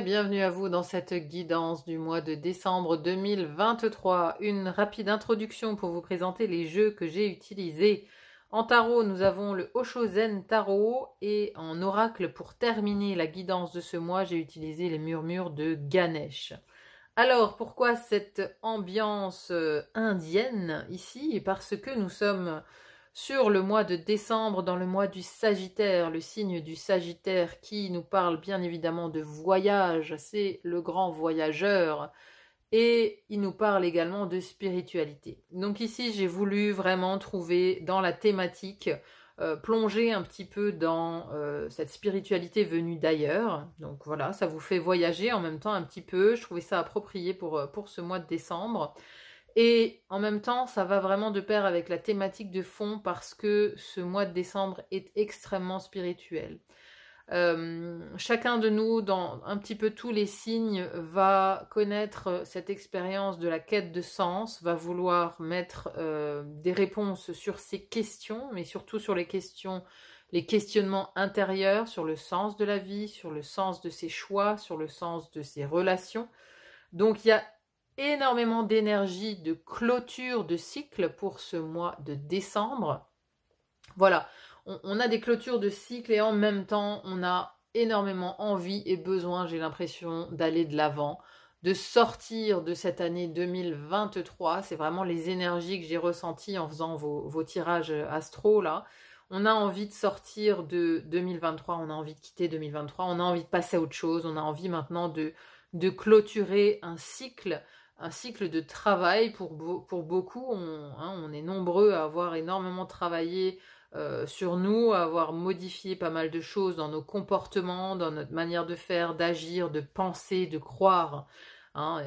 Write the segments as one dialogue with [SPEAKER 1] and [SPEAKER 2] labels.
[SPEAKER 1] bienvenue à vous dans cette guidance du mois de décembre 2023. Une rapide introduction pour vous présenter les jeux que j'ai utilisés. En tarot, nous avons le Oshozen Tarot et en oracle, pour terminer la guidance de ce mois, j'ai utilisé les murmures de Ganesh. Alors, pourquoi cette ambiance euh, indienne ici Parce que nous sommes sur le mois de décembre, dans le mois du Sagittaire, le signe du Sagittaire qui nous parle bien évidemment de voyage, c'est le grand voyageur, et il nous parle également de spiritualité. Donc ici, j'ai voulu vraiment trouver dans la thématique, euh, plonger un petit peu dans euh, cette spiritualité venue d'ailleurs. Donc voilà, ça vous fait voyager en même temps un petit peu, je trouvais ça approprié pour, euh, pour ce mois de décembre. Et en même temps, ça va vraiment de pair avec la thématique de fond parce que ce mois de décembre est extrêmement spirituel. Euh, chacun de nous, dans un petit peu tous les signes, va connaître euh, cette expérience de la quête de sens, va vouloir mettre euh, des réponses sur ces questions, mais surtout sur les questions, les questionnements intérieurs, sur le sens de la vie, sur le sens de ses choix, sur le sens de ses relations. Donc il y a énormément d'énergie de clôture de cycle pour ce mois de décembre. Voilà, on, a des clôtures de cycle et en même temps, on a énormément envie et besoin, j'ai l'impression, d'aller de l'avant, de sortir de cette année 2023. C'est vraiment les énergies que j'ai ressenties en faisant vos, tirages astro là. On a envie de sortir de 2023, on a envie de quitter 2023, on a envie de passer à autre chose, on a envie maintenant de clôturer un cycle, un cycle de travail pour, pour beaucoup. On, hein, on, est nombreux à avoir énormément travaillé euh, sur nous, à avoir modifié pas mal de choses dans nos comportements, dans notre manière de faire, d'agir, de penser, de croire. Hein,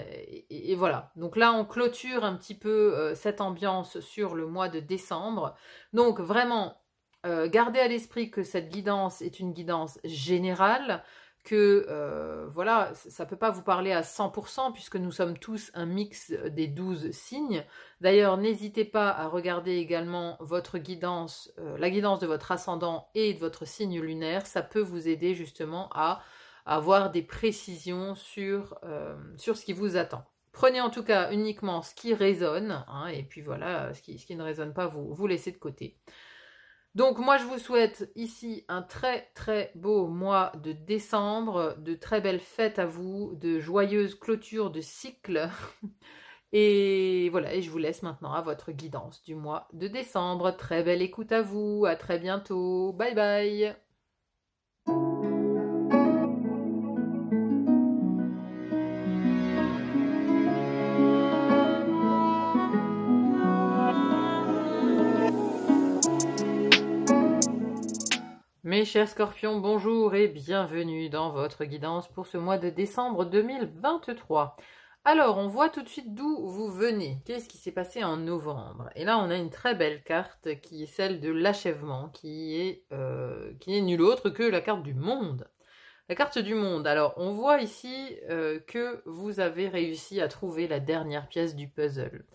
[SPEAKER 1] et, voilà. Donc là, on clôture un petit peu euh, cette ambiance sur le mois de décembre. Donc vraiment, euh, gardez à l'esprit que cette guidance est une guidance générale que euh, voilà, ça ne peut pas vous parler à 100% puisque nous sommes tous un mix euh, des 12 signes. D'ailleurs, n'hésitez pas à regarder également votre guidance, euh, la guidance de votre ascendant et de votre signe lunaire. Ça peut vous aider justement à avoir des précisions sur, ce qui vous attend. Prenez en tout cas uniquement ce qui résonne, hein, et puis voilà, ce qui, ce qui, ne résonne pas, vous, vous laissez de côté. Donc moi je vous souhaite ici un très très beau mois de décembre, de très belles fêtes à vous, de joyeuses clôtures de cycle. Et voilà, et je vous laisse maintenant à votre guidance du mois de décembre. Très belle écoute à vous, à très bientôt, bye bye Mes chers scorpions, bonjour et bienvenue dans votre guidance pour ce mois de décembre 2023. Alors, on voit tout de suite d'où vous venez. Qu'est-ce qui s'est passé en novembre Et là, on a une très belle carte qui est celle de l'achèvement, qui est, euh, qui n'est nulle autre que la carte du monde. La carte du monde. Alors, on voit ici euh, que vous avez réussi à trouver la dernière pièce du puzzle.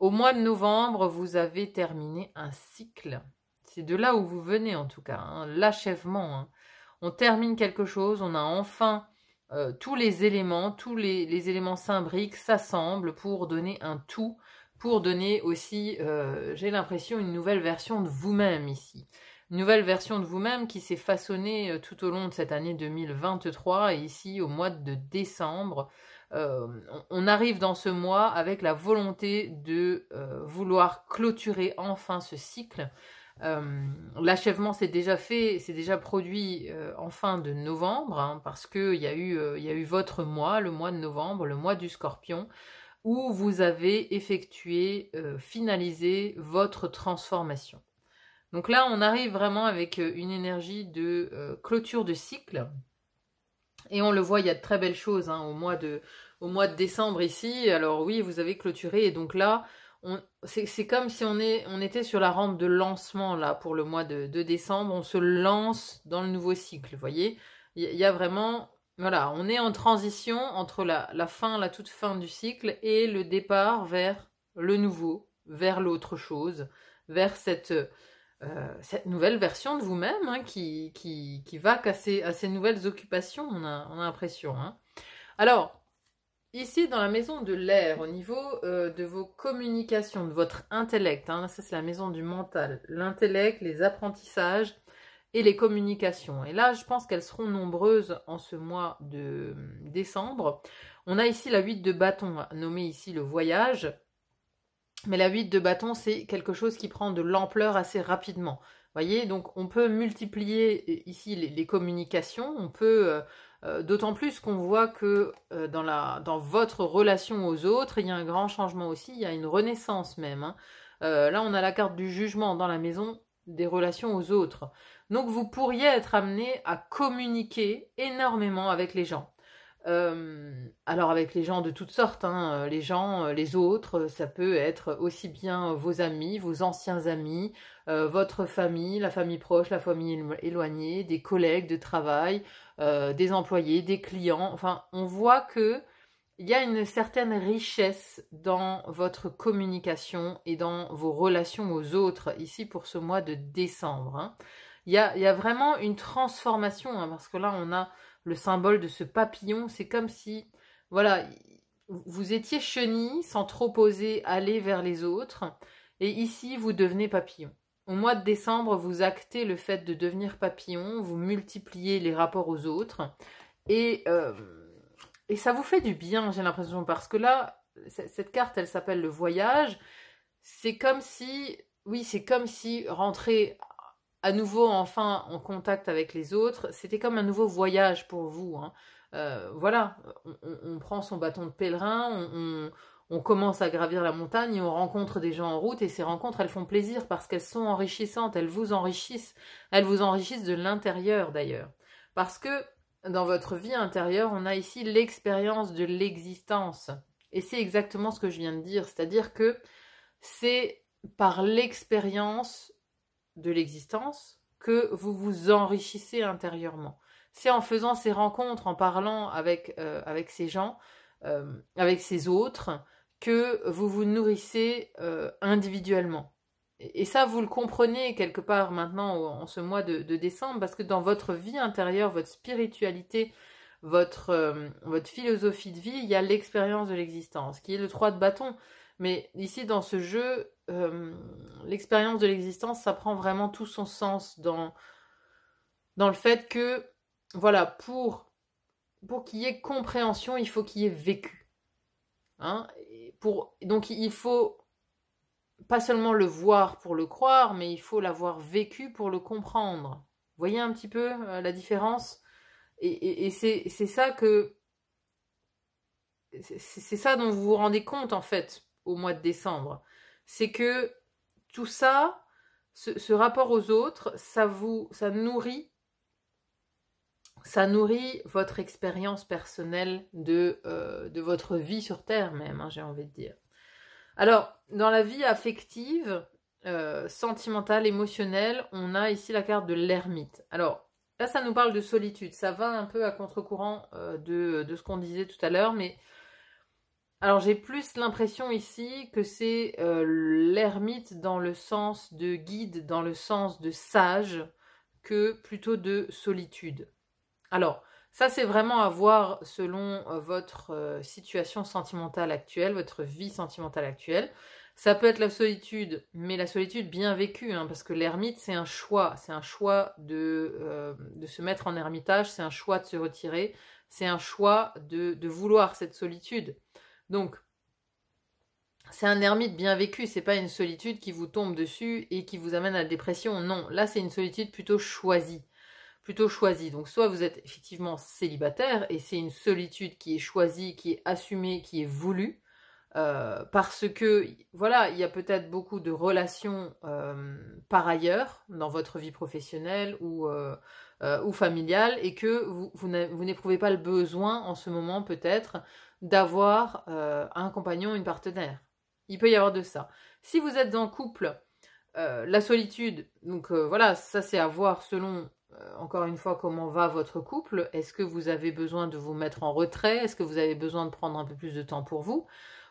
[SPEAKER 1] Au mois de novembre, vous avez terminé un cycle c'est de là où vous venez en tout cas, hein, l'achèvement. Hein. On termine quelque chose, on a enfin euh, tous les éléments, tous les, éléments s'imbriquent, s'assemblent pour donner un tout, pour donner aussi, euh, j'ai l'impression, une nouvelle version de vous-même ici. Une nouvelle version de vous-même qui s'est façonnée euh, tout au long de cette année 2023 et ici au mois de décembre. on arrive dans ce mois avec la volonté de vouloir clôturer enfin ce cycle, euh, l'achèvement s'est déjà fait, s'est déjà produit euh, en fin de novembre, hein, parce qu'il y, a eu, euh, y a eu votre mois, le mois de novembre, le mois du scorpion, où vous avez effectué, finalisé votre transformation. Donc là, on arrive vraiment avec une énergie de clôture de cycle. Et on le voit, il y a de très belles choses hein, au mois de décembre ici. Alors oui, vous avez clôturé. Et donc là, c'est comme si on, est, on était sur la rampe de lancement là pour le mois de, décembre. On se lance dans le nouveau cycle, vous voyez. Il y, a vraiment, voilà, on est en transition entre la, fin, la toute fin du cycle et le départ vers le nouveau, vers l'autre chose, vers cette, euh, cette nouvelle version de vous-même hein, qui, qui, va casser à ces nouvelles occupations, on a, l'impression. Hein. Alors, Ici, dans la maison de l'air, au niveau euh, de vos communications, de votre intellect, hein, ça c'est la maison du mental, l'intellect, les apprentissages et les communications. Et là, je pense qu'elles seront nombreuses en ce mois de décembre. On a ici la 8 de bâton, hein, nommée ici le voyage. Mais la 8 de bâton, c'est quelque chose qui prend de l'ampleur assez rapidement. Vous Voyez, donc on peut multiplier euh, ici les, communications, on peut... Euh, euh, d'autant plus qu'on voit que euh, dans, votre relation aux autres, il y a un grand changement aussi, il y a une renaissance même. Hein. Euh, là, on a la carte du jugement dans la maison des relations aux autres. Donc, vous pourriez être amené à communiquer énormément avec les gens. Euh, alors avec les gens de toutes sortes, hein, euh, les gens, euh, les autres, ça peut être aussi bien vos amis, vos anciens amis, votre famille, la famille proche, la famille éloignée, des collègues de travail, des employés, des clients. Enfin, on voit que il y a une certaine richesse dans votre communication et dans vos relations aux autres ici pour ce mois de décembre. Hein. Il y a, vraiment une transformation, hein, parce que là, on a le symbole de ce papillon. C'est comme si, voilà, vous étiez chenille, sans trop oser aller vers les autres. Et ici, vous devenez papillon. Au mois de décembre, vous actez le fait de devenir papillon, vous multipliez les rapports aux autres. Et, euh, et ça vous fait du bien, j'ai l'impression, parce que là, cette carte, elle s'appelle le voyage. C'est comme si, oui, c'est comme si rentrer à nouveau enfin en contact avec les autres. C'était comme un nouveau voyage pour vous. Hein. Euh, voilà, on, prend son bâton de pèlerin, on, on, commence à gravir la montagne, on rencontre des gens en route et ces rencontres, elles font plaisir parce qu'elles sont enrichissantes, elles vous enrichissent, elles vous enrichissent de l'intérieur d'ailleurs. Parce que dans votre vie intérieure, on a ici l'expérience de l'existence. Et c'est exactement ce que je viens de dire, c'est-à-dire que c'est par l'expérience de l'existence que vous vous enrichissez intérieurement. C'est en faisant ces rencontres, en parlant avec, euh, avec ces gens, euh, avec ces autres, que vous vous nourrissez euh, individuellement. Et, ça, vous le comprenez quelque part maintenant en ce mois de, décembre, parce que dans votre vie intérieure, votre spiritualité, votre, votre philosophie de vie, il y a l'expérience de l'existence, qui est le trois de bâton. Mais ici, dans ce jeu, euh, l'expérience de l'existence, ça prend vraiment tout son sens dans, dans le fait que, voilà, pour, pour qu'il y ait compréhension, il faut qu'il y ait vécu. Hein, pour, donc il faut pas seulement le voir pour le croire, mais il faut l'avoir vécu pour le comprendre. Vous voyez un petit peu euh, la différence Et, et c'est ça que. C'est ça dont vous vous rendez compte en fait au mois de décembre. C'est que tout ça, ce, rapport aux autres, ça vous, ça nourrit, ça nourrit votre expérience personnelle de, euh, de votre vie sur Terre même, hein, j'ai envie de dire. Alors, dans la vie affective, euh, sentimentale, émotionnelle, on a ici la carte de l'ermite. Alors, là, ça nous parle de solitude. Ça va un peu à contre-courant euh, de, de, ce qu'on disait tout à l'heure, mais alors j'ai plus l'impression ici que c'est euh, l'ermite dans le sens de guide, dans le sens de sage, que plutôt de solitude. Alors ça c'est vraiment à voir selon euh, votre euh, situation sentimentale actuelle, votre vie sentimentale actuelle. Ça peut être la solitude, mais la solitude bien vécue, hein, parce que l'ermite c'est un choix, c'est un choix de, se mettre en ermitage, c'est un choix de se retirer, c'est un choix de vouloir cette solitude. Donc, c'est un ermite bien vécu, c'est pas une solitude qui vous tombe dessus et qui vous amène à la dépression. Non, là c'est une solitude plutôt choisie. Plutôt choisie. Donc soit vous êtes effectivement célibataire et c'est une solitude qui est choisie, qui est assumée, qui est voulue. Euh, parce que voilà, il y a peut-être beaucoup de relations euh, par ailleurs dans votre vie professionnelle ou, euh, ou familiale et que vous, vous n'éprouvez pas le besoin en ce moment peut-être d'avoir euh, un compagnon, une partenaire. Il peut y avoir de ça. Si vous êtes en couple, euh, la solitude, donc euh, voilà, ça c'est à voir selon, encore une fois, comment va votre couple. Est-ce que vous avez besoin de vous mettre en retrait Est-ce que vous avez besoin de prendre un peu plus de temps pour vous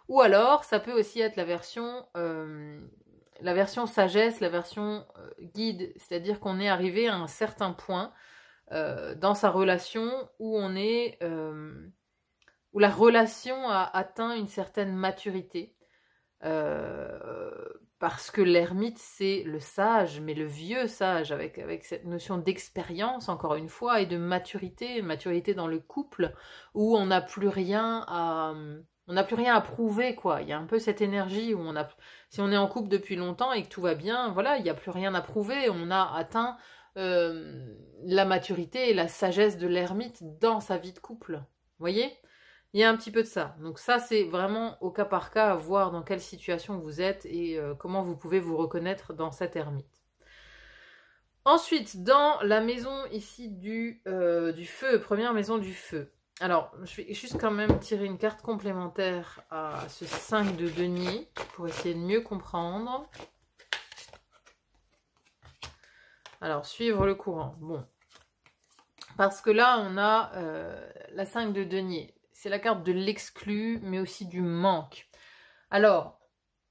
[SPEAKER 1] Ou alors, ça peut aussi être la version, la version sagesse, la version guide, c'est-à-dire qu'on est arrivé à un certain point dans sa relation où on est où la relation a atteint une certaine maturité. Euh, parce que l'ermite, c'est le sage, mais le vieux sage, avec, avec cette notion d'expérience, encore une fois, et de maturité, maturité dans le couple, où on n'a plus rien à... On n'a plus rien à prouver, quoi. Il y a un peu cette énergie où on a, si on est en couple depuis longtemps et que tout va bien, voilà, il n'y a plus rien à prouver. On a atteint euh, la maturité et la sagesse de l'ermite dans sa vie de couple. Vous voyez il y a un petit peu de ça. Donc ça, c'est vraiment au cas par cas à voir dans quelle situation vous êtes et euh, comment vous pouvez vous reconnaître dans cette ermite. Ensuite, dans la maison ici euh, du, feu, première maison du feu. Alors, je vais juste quand même tirer une carte complémentaire à ce 5 de denier pour essayer de mieux comprendre. Alors, suivre le courant. Bon. Parce que là, on a euh, la 5 de denier. C'est la carte de l'exclu, mais aussi du manque. Alors,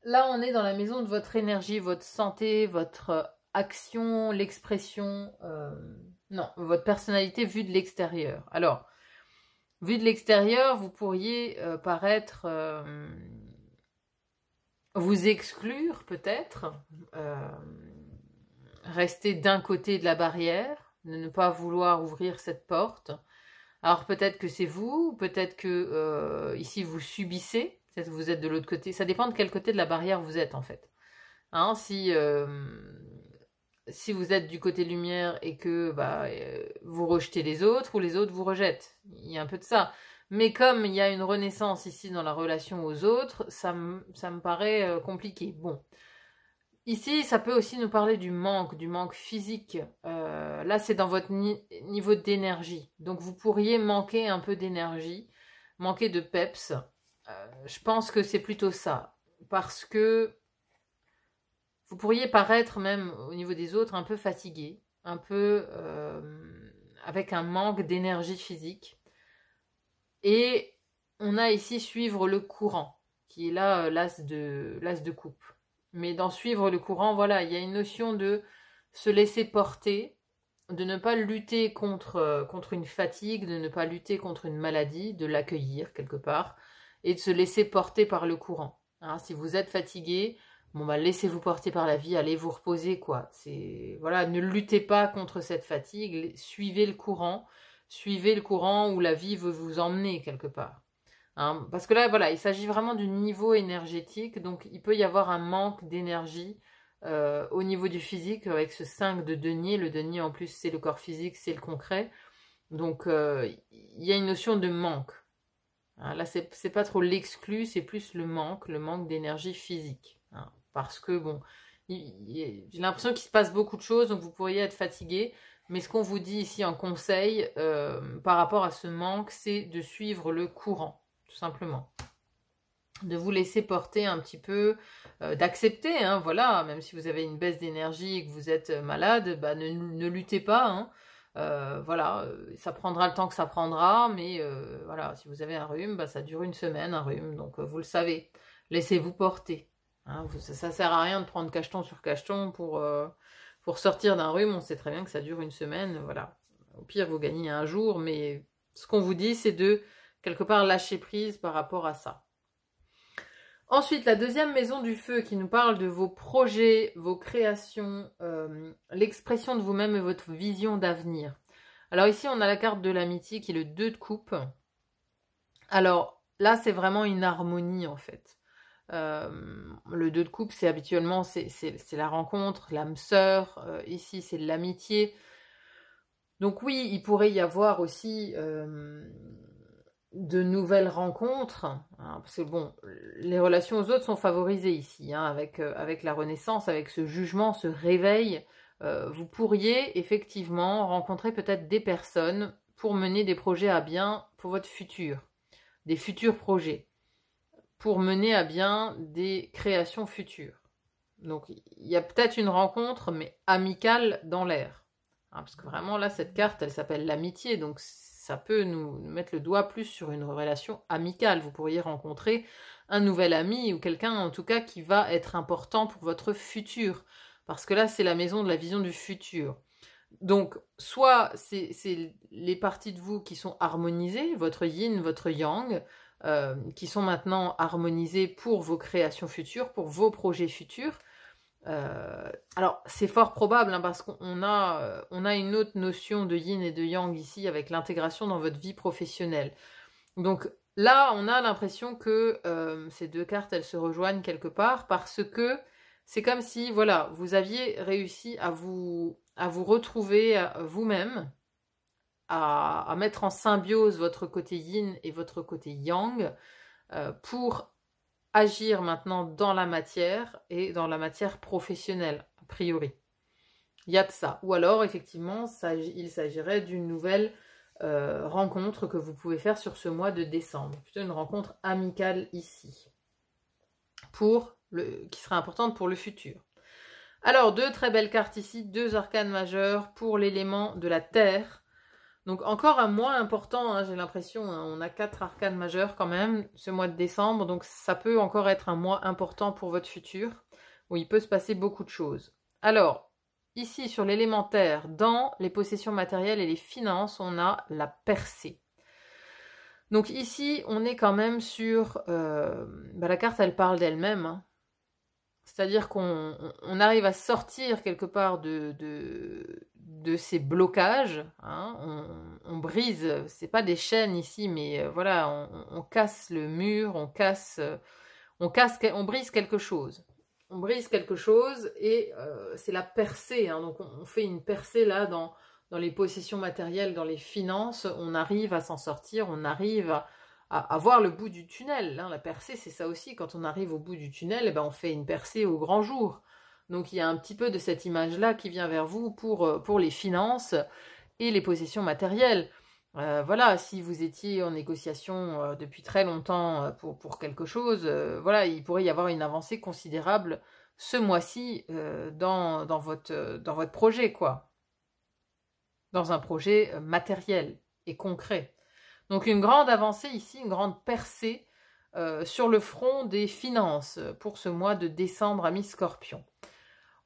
[SPEAKER 1] là, on est dans la maison de votre énergie, votre santé, votre euh, action, l'expression, euh, non, votre personnalité vue de l'extérieur. Alors, vue de l'extérieur, vous pourriez euh, paraître vous exclure peut-être, rester d'un côté de la barrière, ne pas vouloir ouvrir cette porte. Alors peut-être que c'est vous, peut-être que euh, ici vous subissez, peut-être que vous êtes de l'autre côté. Ça dépend de quel côté de la barrière vous êtes en fait. Hein, si, euh, si vous êtes du côté lumière et que bah, euh, vous rejetez les autres ou les autres vous rejettent, il y a un peu de ça. Mais comme il y a une renaissance ici dans la relation aux autres, ça, ça me paraît compliqué. Bon, Ici, ça peut aussi nous parler du manque, du manque physique. Euh, là, c'est dans votre niveau d'énergie. Donc, vous pourriez manquer un peu d'énergie, manquer de peps. Euh, je pense que c'est plutôt ça. Parce que vous pourriez paraître même au niveau des autres un peu fatigué, un peu euh, avec un manque d'énergie physique. Et on a ici suivre le courant, qui est là l'as de, de coupe mais d'en suivre le courant. Voilà, il y a une notion de se laisser porter, de ne pas lutter contre, euh, contre une fatigue, de ne pas lutter contre une maladie, de l'accueillir quelque part et de se laisser porter par le courant. Hein, si vous êtes fatigué, bon bah laissez-vous porter par la vie, allez vous reposer quoi. C'est voilà, ne luttez pas contre cette fatigue, suivez le courant, suivez le courant où la vie veut vous emmener quelque part. Hein, parce que là, voilà, il s'agit vraiment du niveau énergétique. Donc, il peut y avoir un manque d'énergie euh, au niveau du physique avec ce 5 de denier. Le denier, en plus, c'est le corps physique, c'est le concret. Donc, euh, il y a une notion de manque. Hein, là, c'est, pas trop l'exclu, c'est plus le manque, le manque d'énergie physique. Hein. parce que, bon, j'ai l'impression qu'il se passe beaucoup de choses, donc vous pourriez être fatigué. Mais ce qu'on vous dit ici en conseil euh, par rapport à ce manque, c'est de suivre le courant tout simplement. De vous laisser porter un petit peu, euh, d'accepter, hein, voilà, même si vous avez une baisse d'énergie et que vous êtes euh, malade, bah, ne, ne, luttez pas. Hein. Euh, voilà, ça prendra le temps que ça prendra, mais voilà, si vous avez un rhume, bah, ça dure une semaine, un rhume, donc vous le savez. Laissez-vous porter. Hein, ça, ça, sert à rien de prendre cacheton sur cacheton pour, pour sortir d'un rhume. On sait très bien que ça dure une semaine, voilà. Au pire, vous gagnez un jour, mais ce qu'on vous dit, c'est de quelque part lâcher prise par rapport à ça. Ensuite, la deuxième maison du feu qui nous parle de vos projets, vos créations, euh, l'expression de vous-même et votre vision d'avenir. Alors ici, on a la carte de l'amitié qui est le 2 de coupe. Alors là, c'est vraiment une harmonie en fait. Euh, le 2 de coupe, c'est habituellement c'est la rencontre, l'âme sœur. Euh, ici, c'est l'amitié. Donc oui, il pourrait y avoir aussi de nouvelles rencontres, hein, parce que bon, les relations aux autres sont favorisées ici, hein, avec, euh, avec la Renaissance, avec ce jugement, ce réveil, euh, vous pourriez effectivement rencontrer peut-être des personnes pour mener des projets à bien pour votre futur, des futurs projets, pour mener à bien des créations futures. Donc il y a peut-être une rencontre, mais amicale dans l'air. Hein, parce que vraiment là, cette carte, elle s'appelle l'amitié, donc ça peut nous mettre le doigt plus sur une relation amicale. Vous pourriez rencontrer un nouvel ami ou quelqu'un en tout cas qui va être important pour votre futur. Parce que là, c'est la maison de la vision du futur. Donc, soit c'est les parties de vous qui sont harmonisées, votre yin, votre yang, euh, qui sont maintenant harmonisées pour vos créations futures, pour vos projets futurs. Euh, alors, c'est fort probable hein, parce qu'on a, euh, on a une autre notion de yin et de yang ici avec l'intégration dans votre vie professionnelle. Donc là, on a l'impression que euh, ces deux cartes, elles se rejoignent quelque part parce que c'est comme si, voilà, vous aviez réussi à vous, à vous retrouver vous-même, à, mettre en symbiose votre côté yin et votre côté yang pour agir maintenant dans la matière et dans la matière professionnelle, a priori. Il y a de ça. Ou alors, effectivement, il s'agirait d'une nouvelle euh, rencontre que vous pouvez faire sur ce mois de décembre. Plutôt une rencontre amicale ici, pour qui sera importante pour le futur. Alors, deux très belles cartes ici, deux arcanes majeures pour l'élément de la Terre donc encore un mois important, hein, j'ai l'impression. Hein. on a quatre arcanes majeures quand même ce mois de décembre, donc ça peut encore être un mois important pour votre futur, où il peut se passer beaucoup de choses. Alors, ici sur l'élémentaire, dans les possessions matérielles et les finances, on a la percée. Donc ici, on est quand même sur... Euh, bah, la carte, elle parle d'elle-même. Hein. C'est-à-dire qu'on arrive à sortir quelque part de de ces blocages. Hein, on, brise, c'est pas des chaînes ici, mais euh, voilà, on, casse le mur, on casse, euh, on casse, on brise quelque chose. On brise quelque chose et euh, c'est la percée. Hein. Donc on, fait une percée là dans, les possessions matérielles, dans les finances. On arrive à s'en sortir, on arrive à, à, voir le bout du tunnel. Hein. La percée, c'est ça aussi. Quand on arrive au bout du tunnel, et eh ben, on fait une percée au grand jour. Donc il y a un petit peu de cette image-là qui vient vers vous pour, euh, pour les finances et les possessions matérielles. Euh, voilà, si vous étiez en négociation euh, depuis très longtemps pour, pour quelque chose, voilà, il pourrait y avoir une avancée considérable ce mois-ci dans, dans, votre, dans votre projet, quoi. Dans un projet matériel et concret. Donc une grande avancée ici, une grande percée sur le front des finances pour ce mois de décembre, à mi Scorpion.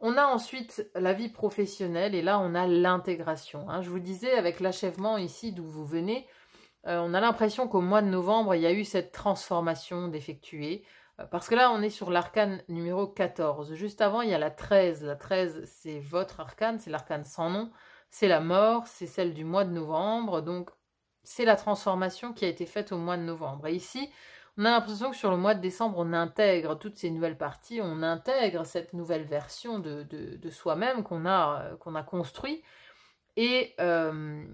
[SPEAKER 1] On a ensuite la vie professionnelle et là on a l'intégration. Hein. Je vous disais avec l'achèvement ici d'où vous venez, euh, on a l'impression qu'au mois de novembre il y a eu cette transformation d'effectuer. Euh, parce que là, on est sur l'arcane numéro 14. Juste avant, il y a la 13. La 13, c'est votre arcane, c'est l'arcane sans nom. C'est la mort, c'est celle du mois de novembre. Donc, c'est la transformation qui a été faite au mois de novembre. Et ici, on a l'impression que sur le mois de décembre, on intègre toutes ces nouvelles parties, on intègre cette nouvelle version de, soi-même qu'on a, euh, qu'on a construit. Euh,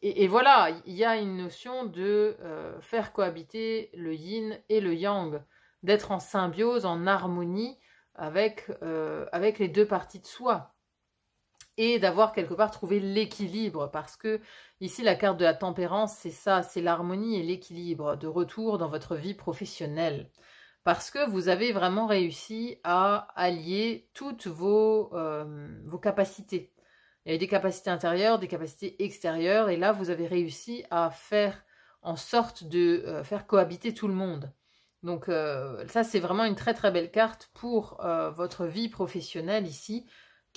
[SPEAKER 1] et, et, voilà, il y a une notion de euh, faire cohabiter le yin et le yang, d'être en symbiose, en harmonie avec, avec les deux parties de soi et d'avoir quelque part trouvé l'équilibre parce que ici la carte de la tempérance c'est ça, c'est l'harmonie et l'équilibre de retour dans votre vie professionnelle parce que vous avez vraiment réussi à allier toutes vos, euh, vos capacités. Il y a des capacités intérieures, des capacités extérieures et là vous avez réussi à faire en sorte de euh, faire cohabiter tout le monde. Donc euh, ça, c'est vraiment une très très belle carte pour votre vie professionnelle ici,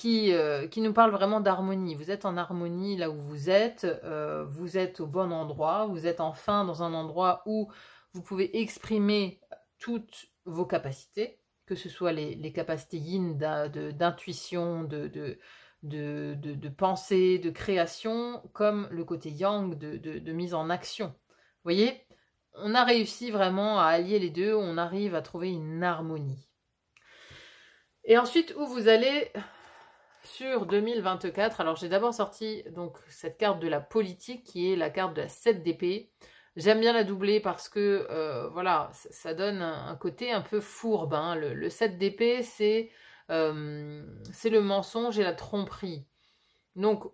[SPEAKER 1] euh, qui, nous parle vraiment d'harmonie. Vous êtes en harmonie là où vous êtes, euh, vous êtes au bon endroit, vous êtes enfin dans un endroit où vous pouvez exprimer toutes vos capacités, que ce soit les, capacités yin d'intuition, de, de, de, pensée, de création, comme le côté yang de mise en action. Vous voyez, on a réussi vraiment à allier les deux, on arrive à trouver une harmonie. Et ensuite, où vous allez sur 2024. Alors j'ai d'abord sorti donc cette carte de la politique qui est la carte de la 7 d'épée. J'aime bien la doubler parce que euh, voilà, ça donne un, côté un peu fourbe. Hein. Le, 7 d'épée, euh, c'est le mensonge et la tromperie. Donc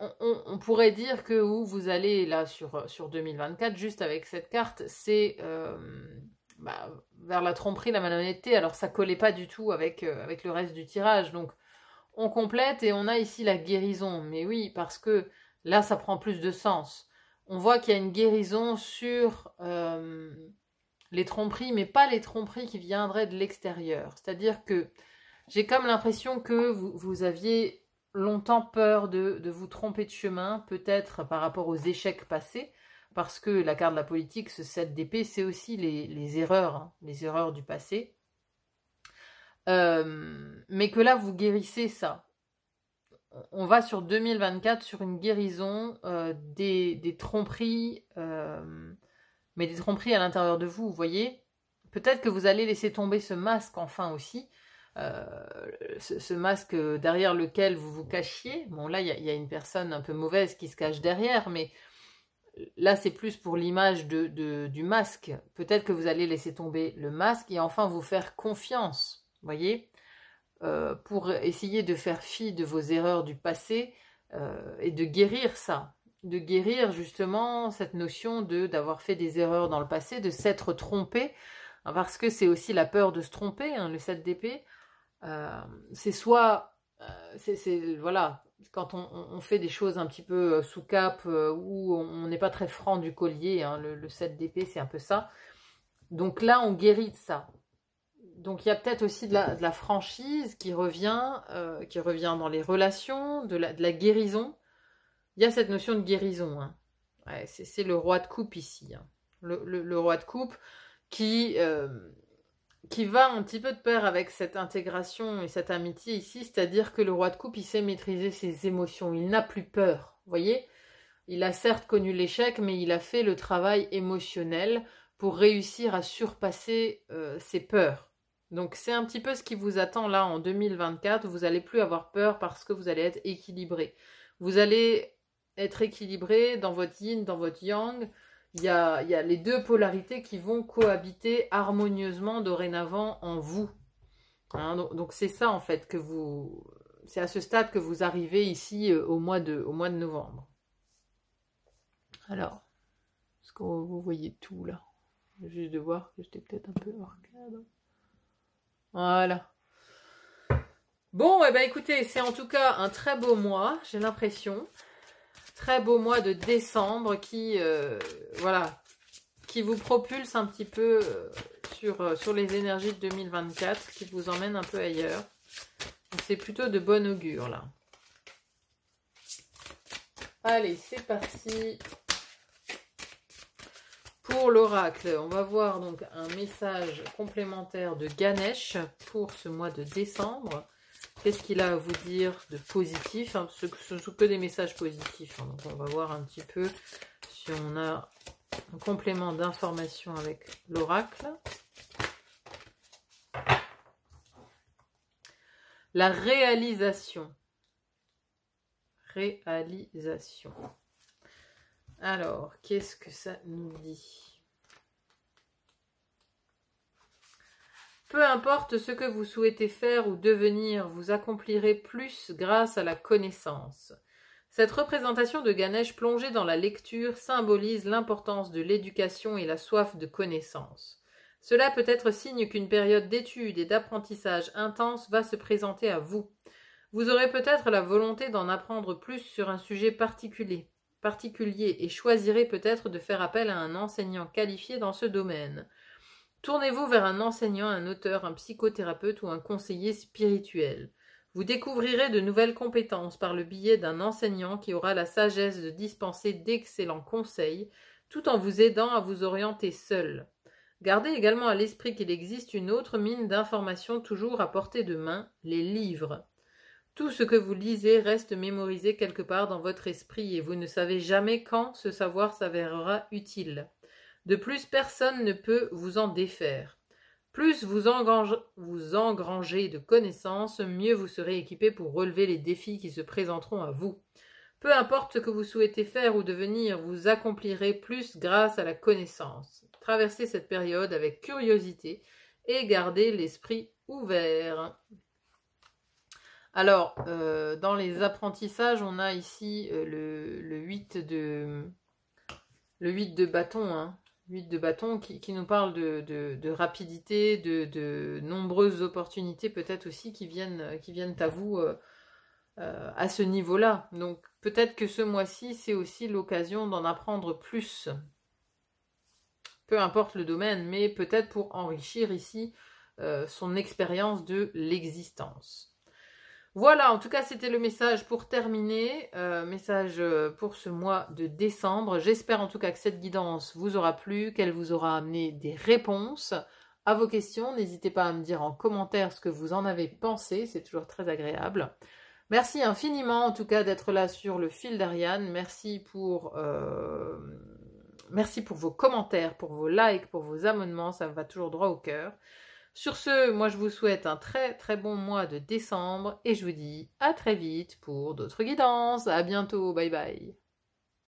[SPEAKER 1] on, pourrait dire que où vous allez là sur, sur 2024, juste avec cette carte, c'est euh, bah, vers la tromperie, la malhonnêteté. Alors ça collait pas du tout avec, avec le reste du tirage. Donc on complète et on a ici la guérison. Mais oui, parce que là, ça prend plus de sens. On voit qu'il y a une guérison sur euh, les tromperies, mais pas les tromperies qui viendraient de l'extérieur. C'est-à-dire que j'ai comme l'impression que vous, aviez longtemps peur de, vous tromper de chemin, peut-être par rapport aux échecs passés, parce que la carte de la politique, ce 7 d'épée, c'est aussi les, erreurs, hein, les erreurs du passé. Euh, mais que là, vous guérissez ça. On va sur 2024 sur une guérison euh, des, des, tromperies, euh, mais des tromperies à l'intérieur de vous, vous voyez. Peut-être que vous allez laisser tomber ce masque enfin aussi, ce, masque derrière lequel vous vous cachiez. Bon, là, il y, a une personne un peu mauvaise qui se cache derrière, mais là c'est plus pour l'image de, du masque. Peut-être que vous allez laisser tomber le masque et enfin vous faire confiance voyez euh, Pour essayer de faire fi de vos erreurs du passé euh, et de guérir ça, de guérir justement cette notion de d'avoir fait des erreurs dans le passé, de s'être trompé, hein, parce que c'est aussi la peur de se tromper, hein, le 7 d'épée. Euh, c'est soit, voilà, quand on, fait des choses un petit peu sous cap, ou on n'est pas très franc du collier, hein, le, le, 7 d'épée, c'est un peu ça. Donc là, on guérit de ça donc il y a peut-être aussi de la, franchise qui revient, euh, qui revient dans les relations, de la, guérison. Il y a cette notion de guérison. Hein. c'est le roi de coupe ici. Hein. Le, roi de coupe qui, euh, qui va un petit peu de pair avec cette intégration et cette amitié ici, c'est-à-dire que le roi de coupe, il sait maîtriser ses émotions, il n'a plus peur, vous voyez Il a certes connu l'échec, mais il a fait le travail émotionnel pour réussir à surpasser euh, ses peurs. Donc c'est un petit peu ce qui vous attend là en 2024. Vous n'allez plus avoir peur parce que vous allez être équilibré. Vous allez être équilibré dans votre yin, dans votre yang. Il y a, les deux polarités qui vont cohabiter harmonieusement dorénavant en vous. Hein, donc c'est ça en fait que vous... C'est à ce stade que vous arrivez ici euh, au mois de, novembre. Alors, est-ce que vous voyez tout là Juste de voir que j'étais peut-être un peu hors hein. Voilà. Bon, eh ben, écoutez, c'est en tout cas un très beau mois, j'ai l'impression. Très beau mois de décembre qui, euh, voilà, qui vous propulse un petit peu euh, sur, euh, sur les énergies de 2024, qui vous emmène un peu ailleurs. C'est plutôt de bon augure, là. Allez, c'est parti pour l'oracle, on va voir donc un message complémentaire de Ganesh pour ce mois de décembre. Qu'est-ce qu'il a à vous dire de positif hein, Ce ne sont que des messages positifs. Hein, donc on va voir un petit peu si on a un complément d'information avec l'oracle. La réalisation. Réalisation. Alors, qu'est-ce que ça nous dit Peu importe ce que vous souhaitez faire ou devenir, vous accomplirez plus grâce à la connaissance. Cette représentation de Ganesh plongée dans la lecture symbolise l'importance de l'éducation et la soif de connaissance. Cela peut être signe qu'une période d'études et d'apprentissage intense va se présenter à vous. Vous aurez peut-être la volonté d'en apprendre plus sur un sujet particulier particulier et choisirez peut-être de faire appel à un enseignant qualifié dans ce domaine. Tournez-vous vers un enseignant, un auteur, un psychothérapeute ou un conseiller spirituel. Vous découvrirez de nouvelles compétences par le biais d'un enseignant qui aura la sagesse de dispenser d'excellents conseils tout en vous aidant à vous orienter seul. Gardez également à l'esprit qu'il existe une autre mine d'informations toujours à portée de main, les livres. Tout ce que vous lisez reste mémorisé quelque part dans votre esprit et vous ne savez jamais quand ce savoir s'avérera utile. De plus, personne ne peut vous en défaire. Plus vous, vous engrangez de connaissances, mieux vous serez équipé pour relever les défis qui se présenteront à vous. Peu importe ce que vous souhaitez faire ou devenir, vous accomplirez plus grâce à la connaissance. Traversez cette période avec curiosité et gardez l'esprit ouvert. Alors, euh, dans les apprentissages, on a ici euh, le, le, 8 de bâton, hein. de bâton qui, nous parle de, rapidité, de, nombreuses opportunités peut-être aussi qui viennent, à vous euh, à ce niveau-là. Donc peut-être que ce mois-ci, c'est aussi l'occasion d'en apprendre plus. Peu importe le domaine, mais peut-être pour enrichir ici son expérience de l'existence. Voilà, en tout cas, c'était le message pour terminer, euh, message euh, pour ce mois de décembre. J'espère en tout cas que cette guidance vous aura plu, qu'elle vous aura amené des réponses à vos questions. N'hésitez pas à me dire en commentaire ce que vous en avez pensé, c'est toujours très agréable. Merci infiniment en tout cas d'être là sur le fil d'Ariane. Merci pour euh, merci pour vos commentaires, pour vos likes, pour vos abonnements, ça me va toujours droit au cœur. Sur ce, moi je vous souhaite un très très bon mois de décembre et je vous dis à très vite pour d'autres guidances. À bientôt, bye bye.